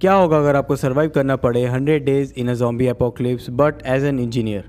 क्या होगा अगर आपको सर्वाइव करना पड़े hundred days in a zombie apocalypse but as an engineer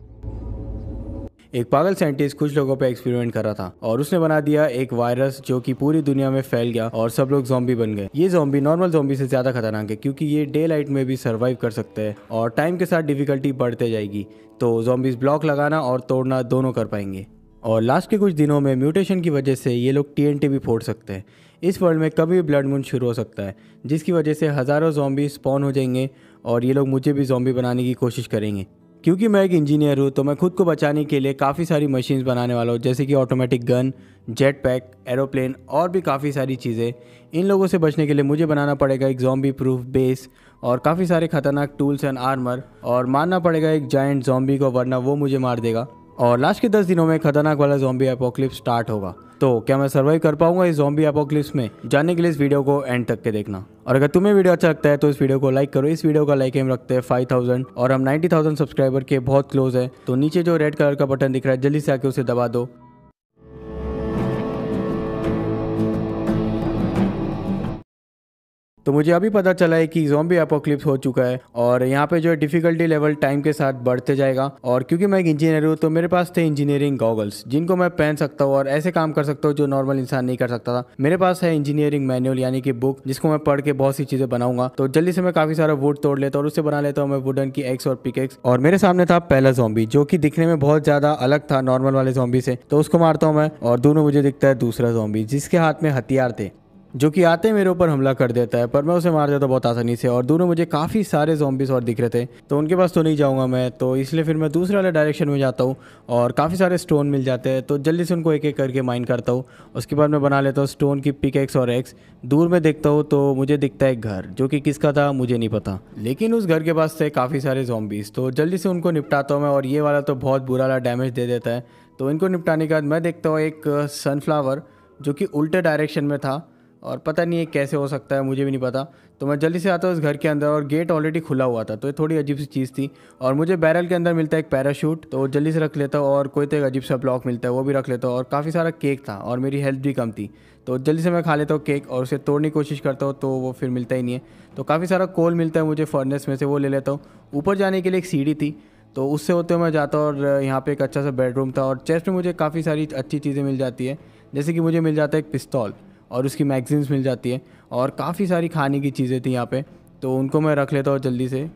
एक पागल साइंटिस्ट कुछ लोगों पर एक्सपेरिमेंट कर रहा था और उसने बना दिया एक वायरस जो कि पूरी दुनिया में फैल गया और सब लोग जॉम्बी बन गए ये जॉम्बी नॉर्मल जॉम्बी से ज्यादा खतरनाक है क्योंकि ये डे लाइट में भी सर्वाइव कर सकते हैं और टाइम के साथ डिफिकल्टी बढ़ते जाएगी तो जॉम्बीज ब्लॉक लगाना और तोड़ना दोनों कर पाएंगे और लास्ट के कुछ दिनों में म्यूटेशन की वजह से ये लोग टी भी फोड़ सकते हैं इस वर्ल्ड में कभी भी ब्लड मून शुरू हो सकता है जिसकी वजह से हज़ारों जॉम्बी स्पॉन हो जाएंगे और ये लोग मुझे भी जॉम्बी बनाने की कोशिश करेंगे क्योंकि मैं एक इंजीनियर हूँ तो मैं खुद को बचाने के लिए काफ़ी सारी मशीन्स बनाने वाला हूँ जैसे कि automatic gun jet pack aeroplane और भी काफ़ी सारी चीज़ें इन लोगों से बचने के लिए मुझे बनाना पड़ेगा एक जॉम्बी प्रूफ बेस और काफ़ी सारे खतरनाक टूल्स एंड आर्मर और मारना पड़ेगा एक जाइंट जॉम्बी को वरना वो मुझे मार देगा और लास्ट के दस दिनों में खतरनाक वाला जॉम्बी एपोक्लिप स्टार्ट होगा तो क्या मैं सर्वाइव कर पाऊंगा इस जोम्बी एपोक्लिप्स में जानने के लिए इस वीडियो को एंड तक के देखना और अगर तुम्हें वीडियो अच्छा लगता है तो इस वीडियो को लाइक करो इस वीडियो का लाइक हम रखते हैं फाइव थाउजेंड और हम नाइन्टी थाउजेंड सब्सक्राइबर के बहुत क्लोज है तो नीचे जो रेड कलर का बटन दिख रहा है जल्दी से आके उसे दबा दो तो मुझे अभी पता चला है कि जॉम्बी अपोक्लिप्स हो चुका है और यहाँ पे जो है डिफिकल्टी लेवल टाइम के साथ बढ़ते जाएगा और क्योंकि मैं एक इंजीनियर हूँ तो मेरे पास थे इंजीनियरिंग गॉगल्स जिनको मैं पहन सकता हूँ और ऐसे काम कर सकता हूँ जो नॉर्मल इंसान नहीं कर सकता था मेरे पास है इंजीनियरिंग मैनुअल यानी कि बुक जिसको मैं पढ़ के बहुत सी चीज़ें बनाऊंगा तो जल्दी से मैं काफ़ी सारा वुड तोड़ लेता हूँ और उससे बना लेता हूँ मैं वुडन की एक्स और पिकेक्स और मेरे सामने था पहला जॉम्बी जो कि दिखने में बहुत ज़्यादा अलग था नॉर्मल वाले जॉम्बी से तो उसको मारता हूँ मैं और दोनों मुझे दिखता है दूसरा जॉम्बी जिसके हाथ में हथियार थे जो कि आते मेरे ऊपर हमला कर देता है पर मैं उसे मार देता बहुत आसानी से और दोनों मुझे काफ़ी सारे जोम्बिस और दिख रहे थे तो उनके पास तो नहीं जाऊँगा मैं तो इसलिए फिर मैं दूसरे वाले डायरेक्शन में जाता हूँ और काफ़ी सारे स्टोन मिल जाते हैं तो जल्दी से उनको एक एक करके माइन करता हूँ उसके बाद मैं बना लेता हूँ स्टोन की पिक एक्स और एक्स दूर में देखता हूँ तो मुझे दिखता है एक घर जो कि किसका था मुझे नहीं पता लेकिन उस घर के पास थे काफ़ी सारे जोम्बिस तो जल्दी से उनको निपटाता हूँ मैं और ये वाला तो बहुत बुरा वाला डैमेज दे देता है तो इनको निपटाने के बाद मैं देखता हूँ एक सनफ्लावर जो कि उल्टे डायरेक्शन में था और पता नहीं है कैसे हो सकता है मुझे भी नहीं पता तो मैं जल्दी से आता हूँ इस घर के अंदर और गेट ऑलरेडी खुला हुआ था तो ये थोड़ी अजीब सी चीज़ थी और मुझे बैरल के अंदर मिलता है एक पैराशूट तो जल्दी से रख लेता हूँ और कोई तो एक अजीब सा ब्लॉक मिलता है वो भी रख लेता हूँ और काफ़ी सारा केक था और मेरी हेल्थ भी कम थी तो जल्दी से मैं खा लेता हूँ केक और उसे तोड़ने की कोशिश करता हूँ तो वो फिर मिलता ही नहीं है तो काफ़ी सारा कोल मिलता है मुझे फर्नेस में से वो ले लेता हूँ ऊपर जाने के लिए एक सीढ़ी थी तो उससे होते हुए मैं जाता हूँ और यहाँ पर एक अच्छा सा बेडरूम था और चेस्ट में मुझे काफ़ी सारी अच्छी चीज़ें मिल जाती है जैसे कि मुझे मिल जाता है एक पिस्तौल और उसकी मैगजीन्स मिल जाती है और काफ़ी सारी खाने की चीज़ें थी यहाँ पे तो उनको मैं रख लेता हूँ जल्दी से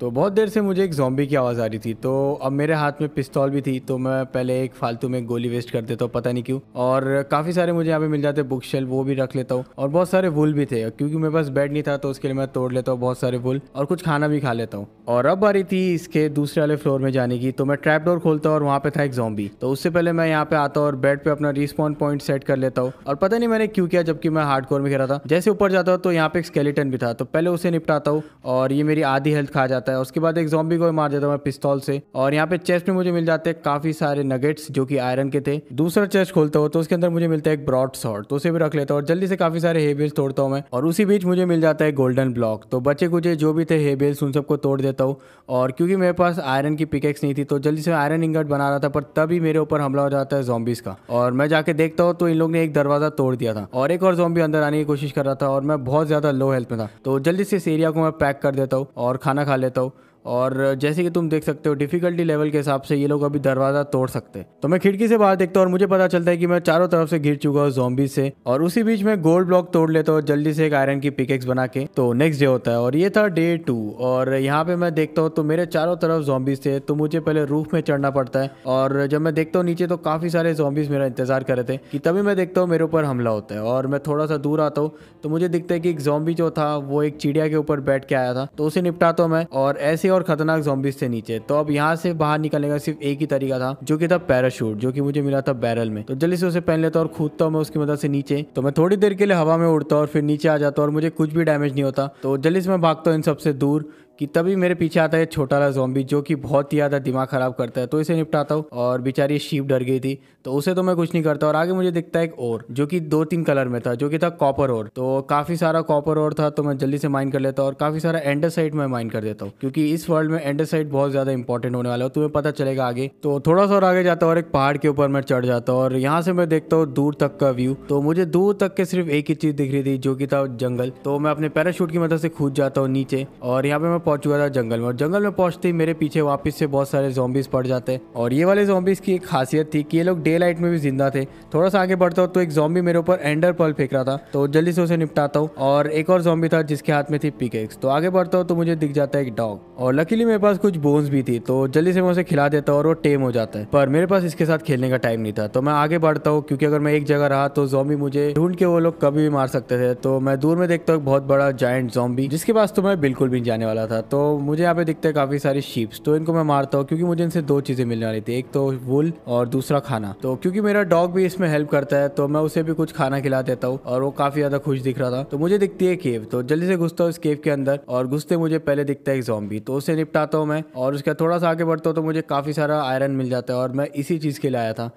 तो बहुत देर से मुझे एक जॉम्बी की आवाज़ आ रही थी तो अब मेरे हाथ में पिस्तौल भी थी तो मैं पहले एक फालतू में गोली वेस्ट कर देता हूँ पता नहीं क्यों और काफ़ी सारे मुझे यहाँ पे मिल जाते बुक शेल वो भी रख लेता हूँ और बहुत सारे वुल भी थे क्योंकि मेरे पास बेड नहीं था तो उसके लिए मैं तोड़ लेता हूँ बहुत सारे वुल और कुछ खाना भी खा लेता हूँ और अब आ रही थी इसके दूसरे वाले फ्लोर में जाने की तो मैं ट्रैप डोर खोलता हूँ और वहाँ पर था एक जॉम्बी तो उससे पहले मैं यहाँ पे आता हूँ और बेड पर अपना रिस्पॉन्स पॉइंट सेट कर लेता हूँ और पता नहीं मैंने क्यों किया जबकि मैं हार्ड कोर में खेला था जैसे ऊपर जाता हूँ तो यहाँ पे एक स्केलेटन भी था तो पहले उसे निपटाता हूँ और ये मेरी आधी हेल्थ खा जाता जाता है उसके बाद एक जॉम्बी को मार देता हूँ मैं पिस्तौल से और यहाँ पे चेस्ट में मुझे मिल जाते हैं काफी सारे नगेट्स जो कि आयरन के थे दूसरा चेस्ट खोलता हूँ तो उसके अंदर मुझे मिलता है एक ब्रॉड शॉर्ट तो उसे भी रख लेता हूँ और जल्दी से काफी सारे हेबिल्स तोड़ता हूँ मैं और उसी बीच मुझे मिल जाता है गोल्डन ब्लॉक तो बचे कुछ जो भी थे हेबिल्स उन सबको तोड़ देता हूँ और क्योंकि मेरे पास आयरन की पिकेक्स नहीं थी तो जल्दी से आयरन इंगट बना रहा था पर तभी मेरे ऊपर हमला हो जाता है जॉम्बिस का और मैं जाके देखता हूँ तो इन लोग ने एक दरवाजा तोड़ दिया था और एक और जॉम्बी अंदर आने की कोशिश कर रहा था और मैं बहुत ज्यादा लो हेल्थ में था तो जल्दी से इस एरिया को मैं पैक कर देता हूँ और खाना खा लेता though. और जैसे कि तुम देख सकते हो डिफिकल्टी लेवल के हिसाब से ये लोग अभी दरवाज़ा तोड़ सकते हैं तो मैं खिड़की से बाहर देखता हूँ और मुझे पता चलता है कि मैं चारों तरफ से घिर चुका हूँ जॉम्बी से और उसी बीच में गोल्ड ब्लॉक तोड़ लेता हूँ जल्दी से एक आयरन की पिकेक्स बना के तो नेक्स्ट डे होता है और ये था डे टू और यहाँ पे मैं देखता हूँ तो मेरे चारों तरफ जोम्बिस थे तो मुझे पहले रूफ में चढ़ना पड़ता है और जब मैं देखता हूँ नीचे तो काफ़ी सारे जोम्बिस मेरा इंतजार कर रहे थे कि तभी मैं देखता हूँ मेरे ऊपर हमला होता है और मैं थोड़ा सा दूर आता हूँ तो मुझे दिखता है कि एक जोम्बी जो था वो एक चिड़िया के ऊपर बैठ के आया था तो उसे निपटाता हूँ मैं और ऐसे और खतरनाक जोबिस थे नीचे तो अब यहाँ से बाहर निकलने का सिर्फ एक ही तरीका था जो की था पैराशूट जो की मुझे मिला था बैरल में तो जल्दी से उसे पहन लेता और खूदता हूँ मैं उसकी मदद से नीचे तो मैं थोड़ी देर के लिए हवा में उड़ता और फिर नीचे आ जाता और मुझे कुछ भी डैमेज नहीं होता तो जल्दी से मैं भागता हूँ इन सबसे दूर कि तभी मेरे पीछे आता है छोटा सा जॉम्बी जो कि बहुत ही ज़्यादा दिमाग ख़राब करता है तो इसे निपटाता हूँ और बेचारी शीप डर गई थी तो उसे तो मैं कुछ नहीं करता और आगे मुझे दिखता है एक और जो कि दो तीन कलर में था जो कि था कॉपर और तो काफ़ी सारा कॉपर और था तो मैं जल्दी से माइन कर लेता हूँ और काफ़ी सारा एंडरसाइट मैं माइन कर देता हूँ क्योंकि इस वर्ल्ड में एंडरसाइट बहुत ज़्यादा इंपॉर्टेंट होने वाला है तुम्हें पता चलेगा आगे तो थोड़ा सा और आगे जाता हूँ और एक पहाड़ के ऊपर मैं चढ़ जाता हूँ और यहाँ से मैं देखता हूँ दूर तक का व्यू तो मुझे दूर तक के सिर्फ एक ही चीज़ दिख रही थी जो कि था जंगल तो मैं अपने पैराशूट की मदद से खूद जाता हूँ नीचे और यहाँ पे मैं पहुंच चुका था जंगल में और जंगल में पहुंचते ही मेरे पीछे वापस से बहुत सारे जोम्बिस पड़ जाते और ये वाले जॉम्बिस की एक खासियत थी कि ये लोग डे लाइट में भी जिंदा थे थोड़ा सा आगे बढ़ता हूँ तो एक जॉम्बी मेरे ऊपर एंडर पल फेंक रहा था तो जल्दी से उसे निपटाता हूँ और एक और जॉम्बी था जिसके हाथ में थी पिकेक्स तो आगे बढ़ता हूँ तो मुझे दिख जाता है एक डॉग और लकीली मेरे पास कुछ बोन्स भी थी तो जल्दी से मैं उसे खिला देता हूँ और वो टेम हो जाता है पर मेरे पास इसके साथ खेलने का टाइम नहीं था तो मैं आगे बढ़ता हूँ क्योंकि अगर मैं एक जगह रहा तो जोम्बी मुझे ढूंढ के वो लोग कभी भी मार सकते थे तो मैं दूर में देखता हूँ बहुत बड़ा जाइंट जॉम्बी जिसके पास तो मैं बिल्कुल भी जाने वाला था था तो मुझे यहाँ पे दिखते हैं काफ़ी सारी शीप्स तो इनको मैं मारता हूँ क्योंकि मुझे इनसे दो चीज़ें मिलने वाली थी एक तो वुल और दूसरा खाना तो क्योंकि मेरा डॉग भी इसमें हेल्प करता है तो मैं उसे भी कुछ खाना खिला देता हूँ और वो काफ़ी ज़्यादा खुश दिख रहा था तो मुझे दिखती है केव तो जल्दी से घुसता हूँ इस केव के अंदर और घुसते मुझे पहले दिखता है एक जॉम्बी तो उसे निपटाता हूँ मैं और उसके थोड़ा सा आगे बढ़ता हूँ तो मुझे काफ़ी सारा आयरन मिल जाता है और मैं इसी चीज़ के लिए आया था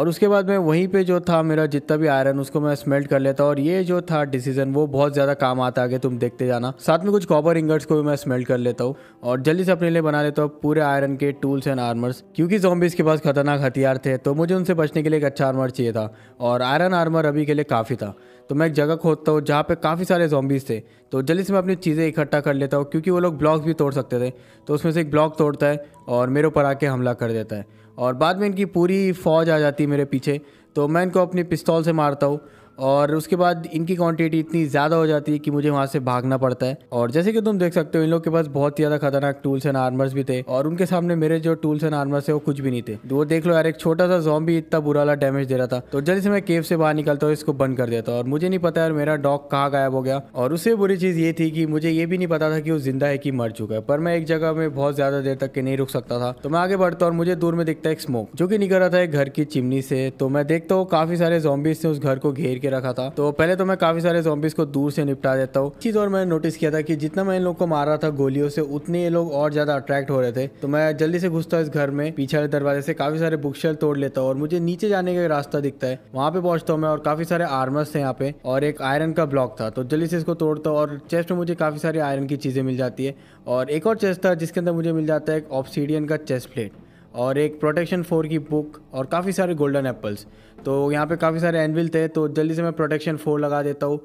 और उसके बाद मैं वहीं पे जो था मेरा जितना भी आयरन उसको मैं स्मेल्ट कर लेता और ये जो था डिसीजन वो बहुत ज़्यादा काम आता आगे तुम देखते जाना साथ में कुछ कॉपर इंगर्ट्स को भी मैं स्मेल्ट कर लेता हूँ और जल्दी से अपने लिए बना लेता हूँ पूरे आयरन के टूल्स एंड आर्मर्स क्योंकि जॉम्बिस के पास खतरनाक हथियार थे तो मुझे उनसे बचने के लिए एक अच्छा आर्मर चाहिए था और आयरन आर्मर अभी के लिए काफ़ी था तो मैं एक जगह खोदता हूँ जहाँ पे काफ़ी सारे जॉम्बीज थे तो जल्दी से मैं अपनी चीज़ें इकट्ठा कर लेता हूँ क्योंकि वो लोग ब्लॉक्स भी तोड़ सकते थे तो उसमें से एक ब्लॉक तोड़ता है और मेरे ऊपर आके हमला कर देता है और बाद में इनकी पूरी फौज आ जाती है मेरे पीछे तो मैं इनको अपनी पिस्तौल से मारता हूँ और उसके बाद इनकी क्वांटिटी इतनी ज़्यादा हो जाती है कि मुझे वहाँ से भागना पड़ता है और जैसे कि तुम देख सकते हो इन लोग के पास बहुत ही ज़्यादा खतरनाक टूल्स एंड आर्मर्स भी थे और उनके सामने मेरे जो टूल्स एंड आर्मर्स है वो कुछ भी नहीं थे वो देख लो यार एक छोटा सा जॉम्बी इतना बुरा वाला डैमेज दे रहा था तो जल्दी से मैं केव से बाहर निकलता हूँ इसको बंद कर देता और मुझे नहीं पता यार मेरा डॉग कहाँ गायब हो गया और उससे बुरी चीज़ ये थी कि मुझे ये भी नहीं पता था कि वो जिंदा है कि मर चुका है पर मैं एक जगह में बहुत ज़्यादा देर तक के नहीं रुक सकता था तो मैं आगे बढ़ता और मुझे दूर में दिखता है एक स्मोक जो कि निकल रहा था एक घर की चिमनी से तो मैं देखता हूँ काफ़ी सारे जॉम्बीज ने उस घर को घेर के रखा था तो पहले तो मैं काफी सारे जॉम्बिस को दूर से निपटा देता हूँ चीज और मैंने नोटिस किया था कि जितना मैं इन लोग को मार रहा था गोलियों से उतने ये लोग और ज्यादा अट्रैक्ट हो रहे थे तो मैं जल्दी से घुसता हूँ इस घर में पीछे दरवाजे से काफी सारे बुक शेल तोड़ लेता हूँ और मुझे नीचे जाने का रास्ता दिखता है वहाँ पे पहुंचता हूँ मैं और काफी सारे आर्मर्स थे यहाँ पे और एक आयरन का ब्लॉक था तो जल्दी से इसको तोड़ता हूँ और चेस्ट में मुझे काफी सारी आयरन की चीजें मिल जाती है और एक और चेस्ट था जिसके अंदर मुझे मिल जाता है एक ऑप्सीडियन का चेस्ट प्लेट और एक प्रोटेक्शन फोर की बुक और काफ़ी सारे गोल्डन एप्पल्स तो यहाँ पे काफ़ी सारे एनविल थे तो जल्दी से मैं प्रोटेक्शन फोर लगा देता हूँ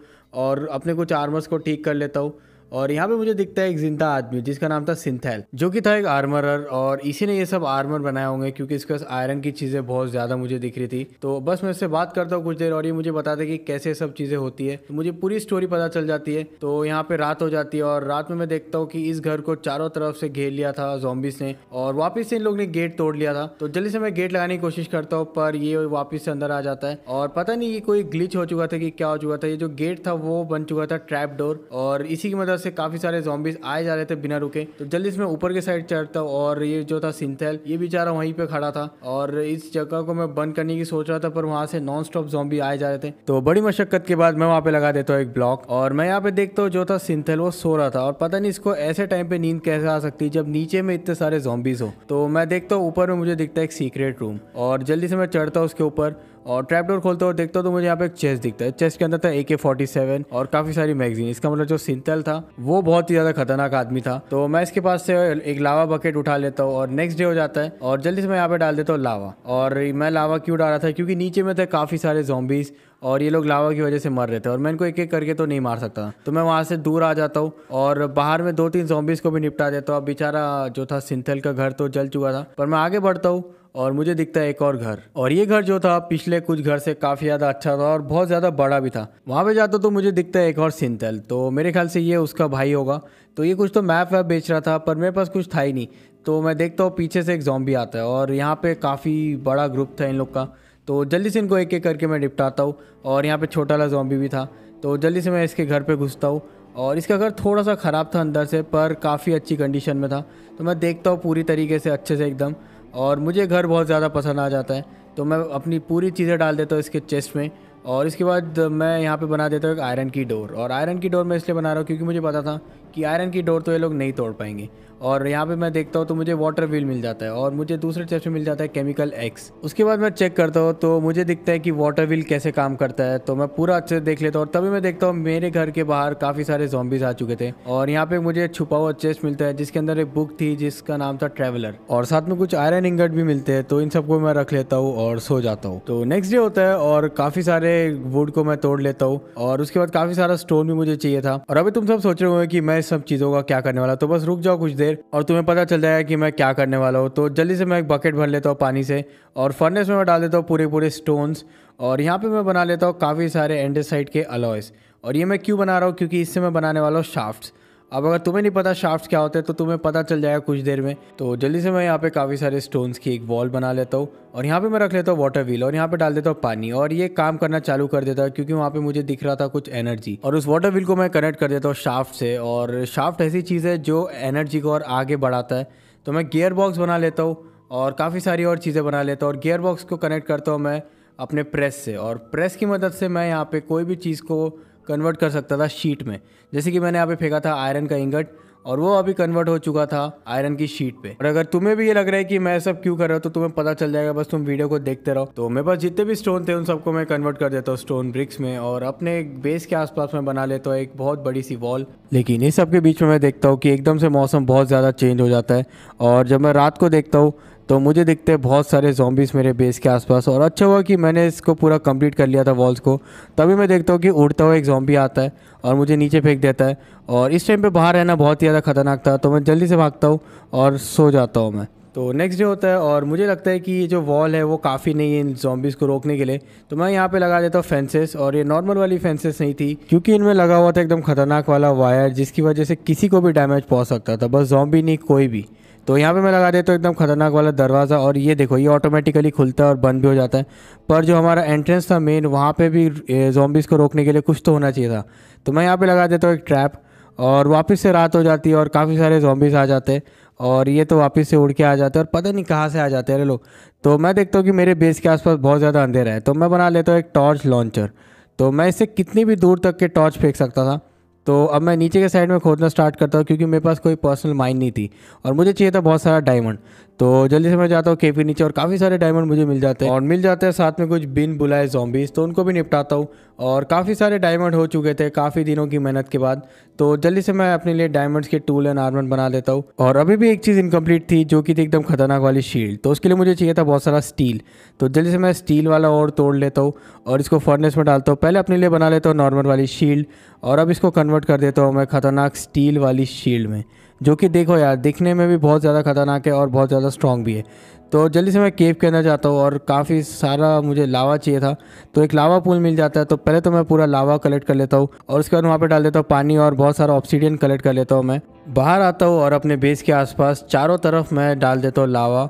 और अपने कुछ आर्मर्स को ठीक कर लेता हूँ और यहाँ पे मुझे दिखता है एक जिंदा आदमी जिसका नाम था सिंथेल जो कि था एक आर्मरर और इसी ने ये सब आर्मर बनाए होंगे क्योंकि इसके आयरन की चीज़ें बहुत ज़्यादा मुझे दिख रही थी तो बस मैं उससे बात करता हूँ कुछ देर और ये मुझे बताते कि कैसे सब चीज़ें होती है तो मुझे पूरी स्टोरी पता चल जाती है तो यहाँ पे रात हो जाती है और रात में मैं देखता हूँ कि इस घर को चारों तरफ से घेर लिया था जोम्बिस ने और वापिस से इन लोग ने गेट तोड़ लिया था तो जल्दी से मैं गेट लगाने की कोशिश करता हूँ पर ये वापिस से अंदर आ जाता है और पता नहीं ये कोई ग्लिच हो चुका था कि क्या हो चुका था ये जो गेट था वो बन चुका था ट्रैप डोर और इसी की मदद से काफी सारे जॉम्बिस आए जा रहे थे बिना रुके तो जल्दी से मैं ऊपर के साइड चढ़ता और ये जो था सिंथेल ये बेचारा वहीं पे खड़ा था और इस जगह को मैं बंद करने की सोच रहा था पर वहां से नॉन स्टॉप जॉम्बी आए जा रहे थे तो बड़ी मशक्कत के बाद मैं वहाँ पे लगा देता हूँ एक ब्लॉक और मैं यहाँ पे देखता हूँ जो था सिंथेल वो सो रहा था और पता नहीं इसको ऐसे टाइम पे नींद कैसे आ सकती जब नीचे में इतने सारे जॉम्बीज हो तो मैं देखता हूँ ऊपर में मुझे दिखता है एक सीक्रेट रूम और जल्दी से मैं चढ़ता हूँ उसके ऊपर और ट्रैपडोर खोलते हो देखता देखते हो तो मुझे यहाँ पे एक चेस्ट दिखता है चेस्ट के अंदर था ए के फोर्टी सेवन और काफी सारी मैगजीन इसका मतलब जो सिंथल था वो बहुत ही ज्यादा खतरनाक आदमी था तो मैं इसके पास से एक लावा बकेट उठा लेता हूँ और नेक्स्ट डे हो जाता है और जल्दी से मैं यहाँ पे डाल देता हूँ लावा और मैं लावा क्यों डाला था क्योंकि नीचे में थे काफी सारे जॉम्बीज और ये लोग लावा की वजह से मर रहे थे और मैं इनको एक एक करके तो नहीं मार सकता तो मैं वहाँ से दूर आ जाता हूँ और बाहर में दो तीन जॉम्बीज को भी निपटा देता हूँ अब बेचारा जो था सिंथल का घर तो जल चुका था पर मैं आगे बढ़ता हूँ और मुझे दिखता है एक और घर और ये घर जो था पिछले कुछ घर से काफ़ी ज़्यादा अच्छा था और बहुत ज़्यादा बड़ा भी था वहाँ पे जाता तो मुझे दिखता है एक और सिंतल तो मेरे ख्याल से ये उसका भाई होगा तो ये कुछ तो मैप वैप बेच रहा था पर मेरे पास कुछ था ही नहीं तो मैं देखता हूँ पीछे से एक जॉम्बी आता है और यहाँ पे काफ़ी बड़ा ग्रुप था इन लोग का तो जल्दी से इनको एक एक करके मैं निपटाता हूँ और यहाँ पे छोटा वाला जॉम्बी भी था तो जल्दी से मैं इसके घर पे घुसता हूँ और इसका घर थोड़ा सा ख़राब था अंदर से पर काफ़ी अच्छी कंडीशन में था तो मैं देखता हूँ पूरी तरीके से अच्छे से एकदम और मुझे घर बहुत ज़्यादा पसंद आ जाता है तो मैं अपनी पूरी चीज़ें डाल देता हूँ इसके चेस्ट में और इसके बाद मैं यहाँ पे बना देता हूँ एक आयरन की डोर और आयरन की डोर मैं इसलिए बना रहा हूँ क्योंकि मुझे पता था कि आयरन की डोर तो ये लोग नहीं तोड़ पाएंगे और यहाँ पे मैं देखता हूँ तो मुझे वाटर व्हील मिल जाता है और मुझे दूसरे चेस्ट में मिल जाता है केमिकल एक्स उसके बाद मैं चेक करता हूँ तो मुझे दिखता है कि वाटर व्हील कैसे काम करता है तो मैं पूरा अच्छे से देख लेता हूँ और तभी मैं देखता हूँ मेरे घर के बाहर काफ़ी सारे जॉम्बीज आ चुके थे और यहाँ पे मुझे छुपा हुआ चेस्ट मिलता है जिसके अंदर एक बुक थी जिसका नाम था ट्रेवलर और साथ में कुछ आयरन इंगट भी मिलते हैं तो इन सबको मैं रख लेता हूँ और सो जाता हूँ तो नेक्स्ट डे होता है और काफ़ी सारे वुड को मैं तोड़ लेता हूँ और उसके बाद काफ़ी सारा स्टोन भी मुझे चाहिए था और अभी तुम सब सोच रहे हो कि मैं सब चीज़ों का क्या करने वाला तो बस रुक जाओ कुछ देर और तुम्हें पता चल जाएगा कि मैं क्या करने वाला हूँ तो जल्दी से मैं एक बकेट भर लेता हूँ पानी से और फर्नेस में मैं डाल देता हूँ पूरे पूरे स्टोन्स और यहाँ पे मैं बना लेता हूँ काफ़ी सारे एंडेसाइड के अलॉयस और ये मैं क्यों बना रहा हूँ क्योंकि इससे मैं बनाने वाला हूँ शाफ्ट्स अब अगर तुम्हें नहीं पता शाफ्ट क्या होते हैं तो तुम्हें पता चल जाएगा कुछ देर में तो जल्दी से मैं यहाँ पे काफ़ी सारे स्टोन्स की एक वॉल बना लेता हूँ और यहाँ पे मैं रख लेता हूँ वाटर व्हील और यहाँ पे डाल देता हूँ पानी और ये काम करना चालू कर देता है क्योंकि वहाँ पे मुझे दिख रहा था कुछ एनर्जी और उस वाटर व्हील को मैं कनेक्ट कर देता हूँ शाफ्ट से और शाफ्ट ऐसी चीज़ है जो एनर्जी को और आगे बढ़ाता है तो मैं गियर बॉक्स बना लेता हूँ और काफ़ी सारी और चीज़ें बना लेता हूँ और गियर बॉक्स को कनेक्ट करता हूँ मैं अपने प्रेस से और प्रेस की मदद से मैं यहाँ पे कोई भी चीज़ को कन्वर्ट कर सकता था शीट में जैसे कि मैंने यहाँ पे फेंका था आयरन का इंगट और वो अभी कन्वर्ट हो चुका था आयरन की शीट पे और अगर तुम्हें भी ये लग रहा है कि मैं सब क्यों कर रहा हूँ तो तुम्हें पता चल जाएगा बस तुम वीडियो को देखते रहो तो मेरे पास जितने भी स्टोन थे उन सबको मैं कन्वर्ट कर देता हूँ स्टोन ब्रिक्स में और अपने बेस के आसपास में बना लेता हूँ एक बहुत बड़ी सी वॉल लेकिन इस सबके बीच में मैं देखता हूँ कि एकदम से मौसम बहुत ज़्यादा चेंज हो जाता है और जब मैं रात को देखता हूँ तो मुझे दिखते हैं बहुत सारे जॉम्बिस मेरे बेस के आसपास और अच्छा हुआ कि मैंने इसको पूरा कंप्लीट कर लिया था वॉल्स को तभी मैं देखता हूँ कि उड़ता हुआ एक जॉम्बी आता है और मुझे नीचे फेंक देता है और इस टाइम पे बाहर रहना बहुत ही ज़्यादा खतरनाक था तो मैं जल्दी से भागता हूँ और सो जाता हूँ मैं तो नेक्स्ट डे होता है और मुझे लगता है कि ये जो वॉल है वो काफ़ी नहीं है इन जॉम्बिस को रोकने के लिए तो मैं यहाँ पे लगा देता हूँ फेंसेस और ये नॉर्मल वाली फेंसेस नहीं थी क्योंकि इनमें लगा हुआ था एकदम खतरनाक वाला वायर जिसकी वजह से किसी को भी डैमेज पहुँच सकता था बस जॉम्बी नहीं कोई भी तो यहाँ पे मैं लगा देता हूँ एकदम खतरनाक वाला दरवाज़ा और ये देखो ये ऑटोमेटिकली खुलता है और बंद भी हो जाता है पर जो हमारा एंट्रेंस था मेन वहाँ पे भी जॉम्बिस को रोकने के लिए कुछ तो होना चाहिए था तो मैं यहाँ पे लगा देता हूँ एक ट्रैप और वापस से रात हो जाती है और काफ़ी सारे जॉम्बिस आ जाते हैं और ये तो वापस से उड़ के आ जाते हैं और पता नहीं कहाँ से आ जाते अरे लोग तो मैं देखता हूँ कि मेरे बेस के आसपास बहुत ज़्यादा अंधेरा है तो मैं बना लेता हूँ एक टॉर्च लॉन्चर तो मैं इसे कितनी भी दूर तक के टॉर्च फेंक सकता था तो अब मैं नीचे के साइड में खोदना स्टार्ट करता हूँ क्योंकि मेरे पास कोई पर्सनल माइंड नहीं थी और मुझे चाहिए था बहुत सारा डायमंड तो जल्दी से मैं जाता हूँ केपी नीचे और काफ़ी सारे डायमंड मुझे मिल जाते हैं और मिल जाते हैं साथ में कुछ बिन बुलाए जॉम्बीज तो उनको भी निपटाता हूँ और काफ़ी सारे डायमंड हो चुके थे काफ़ी दिनों की मेहनत के बाद तो जल्दी से मैं अपने लिए डायमंड्स के टूल एंड आर्मेंट बना लेता हूँ और अभी भी एक चीज़ इनकम्प्लीट थी जो कि थी एकदम खतरनाक वाली शील्ड तो उसके लिए मुझे चाहिए था बहुत सारा स्टील तो जल्दी से मैं स्टील वाला और तोड़ लेता हूँ और इसको फर्नेस में डालता हूँ पहले अपने लिए बना लेता हूँ नॉर्मल वाली शील्ड और अब इसको कन्वर्ट कर देता हूँ मैं खतरनाक स्टील वाली शील्ड में जो कि देखो यार दिखने में भी बहुत ज़्यादा ख़तरनाक है और बहुत ज़्यादा स्ट्रॉन्ग भी है तो जल्दी से मैं केव के अंदर जाता हूँ और काफ़ी सारा मुझे लावा चाहिए था तो एक लावा पूल मिल जाता है तो पहले तो मैं पूरा लावा कलेक्ट कर लेता हूँ और उसके बाद वहाँ पर डाल देता हूँ पानी और बहुत सारा ऑक्सीडियन कलेक्ट कर लेता हूँ मैं बाहर आता हूँ और अपने बेस के आसपास चारों तरफ मैं डाल देता हूँ लावा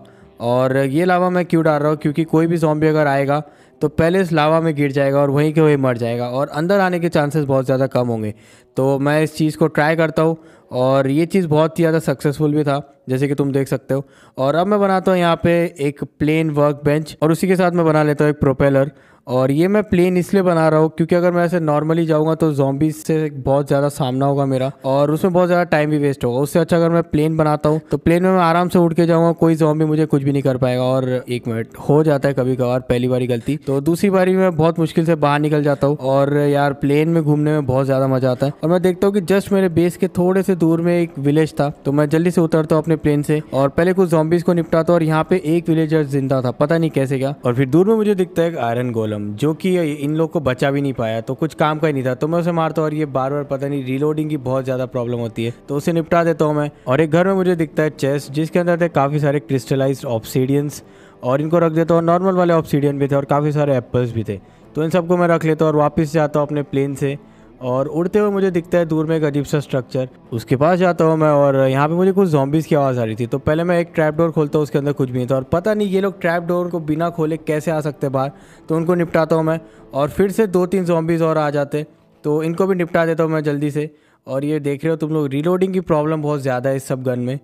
और ये लावा मैं क्यों डाल रहा हूँ क्योंकि कोई भी जॉम्बी अगर आएगा तो पहले इस लावा में गिर जाएगा और वहीं के वहीं मर जाएगा और अंदर आने के चांसेस बहुत ज़्यादा कम होंगे तो मैं इस चीज़ को ट्राई करता हूँ और ये चीज़ बहुत ही ज़्यादा सक्सेसफुल भी था जैसे कि तुम देख सकते हो और अब मैं बनाता हूँ यहाँ पे एक प्लेन वर्क बेंच और उसी के साथ मैं बना लेता हूँ एक प्रोपेलर और ये मैं प्लेन इसलिए बना रहा हूँ क्योंकि अगर मैं ऐसे नॉर्मली जाऊँगा तो जॉम्बी से बहुत ज़्यादा सामना होगा मेरा और उसमें बहुत ज़्यादा टाइम भी वेस्ट होगा उससे अच्छा अगर मैं प्लेन बनाता हूँ तो प्लेन में मैं आराम से उठ के जाऊँगा कोई जॉम्बी मुझे कुछ भी नहीं कर पाएगा और एक मिनट हो जाता है कभी कभार पहली बारी गलती तो दूसरी बारी मैं बहुत मुश्किल से बाहर निकल जाता हूँ और यार प्लेन में घूमने में बहुत ज़्यादा मज़ा आता है और मैं देखता हूँ कि जस्ट मेरे बेस के थोड़े से दूर में एक विलेज था तो मैं जल्दी से उतरता हूँ अपने प्लेन से और पहले कुछ जॉम्बीज को निपटाता और यहाँ पे एक विलेजर जिंदा था पता नहीं कैसे क्या और फिर दूर में मुझे दिखता है एक आयरन गोलम प्रॉब्लम जो कि इन लोग को बचा भी नहीं पाया तो कुछ काम का ही नहीं था तो मैं उसे मारता और ये बार बार पता नहीं रीलोडिंग की बहुत ज़्यादा प्रॉब्लम होती है तो उसे निपटा देता हूँ मैं और एक घर में मुझे दिखता है चेस्ट जिसके अंदर थे काफ़ी सारे क्रिस्टलाइज ऑप्सीडियंस और इनको रख देता हूँ नॉर्मल वाले ऑप्सीडियन भी थे और काफ़ी सारे एप्पल्स भी थे तो इन सबको मैं रख लेता हूँ और वापस जाता हूँ अपने प्लेन से और उड़ते हुए मुझे दिखता है दूर में एक अजीब सा स्ट्रक्चर उसके पास जाता हूँ मैं और यहाँ पे मुझे कुछ जॉम्बीज़ की आवाज़ आ रही थी तो पहले मैं एक ट्रैप डोर खोलता हूँ उसके अंदर कुछ भी नहीं था और पता नहीं ये लोग ट्रैप डोर को बिना खोले कैसे आ सकते बाहर तो उनको निपटाता हूँ मैं और फिर से दो तीन जॉम्बीज़ और आ जाते तो इनको भी निपटा देता हूँ मैं जल्दी से और ये देख रहे हो तुम लोग रीलोडिंग की प्रॉब्लम बहुत ज़्यादा है इस सब गन में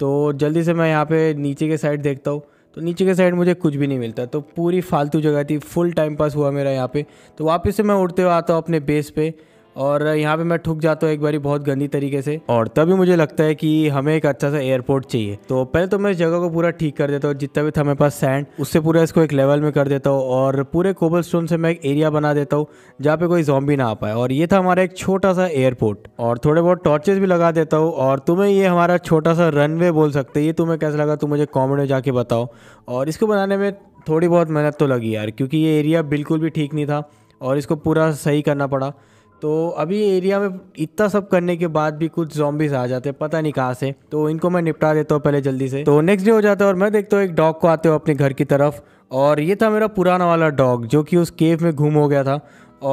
तो जल्दी से मैं यहाँ पे नीचे के साइड देखता हूँ तो नीचे के साइड मुझे कुछ भी नहीं मिलता तो पूरी फालतू जगह थी फुल टाइम पास हुआ मेरा यहाँ पे तो वापस से मैं उड़ते हुए आता हूँ अपने बेस पे और यहाँ पे मैं ठुक जाता हूँ एक बारी बहुत गंदी तरीके से और तभी मुझे लगता है कि हमें एक अच्छा सा एयरपोर्ट चाहिए तो पहले तो मैं इस जगह को पूरा ठीक कर देता हूँ जितना भी था मेरे पास सैंड उससे पूरा इसको एक लेवल में कर देता हूँ और पूरे कोबल स्टोन से मैं एक एरिया बना देता हूँ जहाँ पे कोई जॉम्बी ना आ पाए और ये था हमारा एक छोटा सा एयरपोर्ट और थोड़े बहुत टॉर्चेस भी लगा देता हूँ और तुम्हें ये हमारा छोटा सा रन बोल सकते ये तुम्हें कैसा लगा तुम मुझे कॉमेंट में जाके बताओ और इसको बनाने में थोड़ी बहुत मेहनत तो लगी यार क्योंकि ये एरिया बिल्कुल भी ठीक नहीं था और इसको पूरा सही करना पड़ा तो अभी एरिया में इतना सब करने के बाद भी कुछ जॉम्बिस आ जाते हैं पता नहीं कहाँ से तो इनको मैं निपटा देता हूँ पहले जल्दी से तो नेक्स्ट डे हो जाता है और मैं देखता हूँ एक डॉग को आते हो अपने घर की तरफ और ये था मेरा पुराना वाला डॉग जो कि उस केव में घूम हो गया था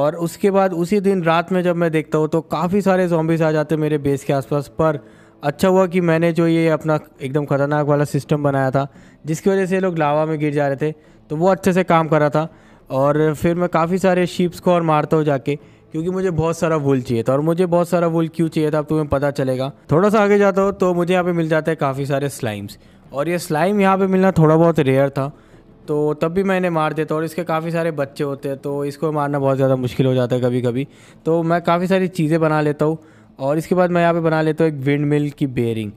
और उसके बाद उसी दिन रात में जब मैं देखता हूँ तो काफ़ी सारे जॉम्बिस आ जाते मेरे बेस के आसपास पर अच्छा हुआ कि मैंने जो ये अपना एकदम ख़तरनाक वाला सिस्टम बनाया था जिसकी वजह से लोग लावा में गिर जा रहे थे तो वो अच्छे से काम कर रहा था और फिर मैं काफ़ी सारे शीप्स को और मारता हूँ जाके क्योंकि मुझे बहुत सारा वुल चाहिए था और मुझे बहुत सारा वुल क्यों चाहिए था अब तुम्हें पता चलेगा थोड़ा सा आगे जाता हो तो मुझे यहाँ पे मिल जाता है काफ़ी सारे स्लाइम्स और ये स्लाइम यहाँ पे मिलना थोड़ा बहुत रेयर था तो तब भी मैंने मार देता और इसके काफ़ी सारे बच्चे होते हैं तो इसको मारना बहुत ज़्यादा मुश्किल हो जाता है कभी कभी तो मैं काफ़ी सारी चीज़ें बना लेता हूँ और इसके बाद मैं यहाँ पर बना लेता हूँ एक विंड मिल की बेयरिंग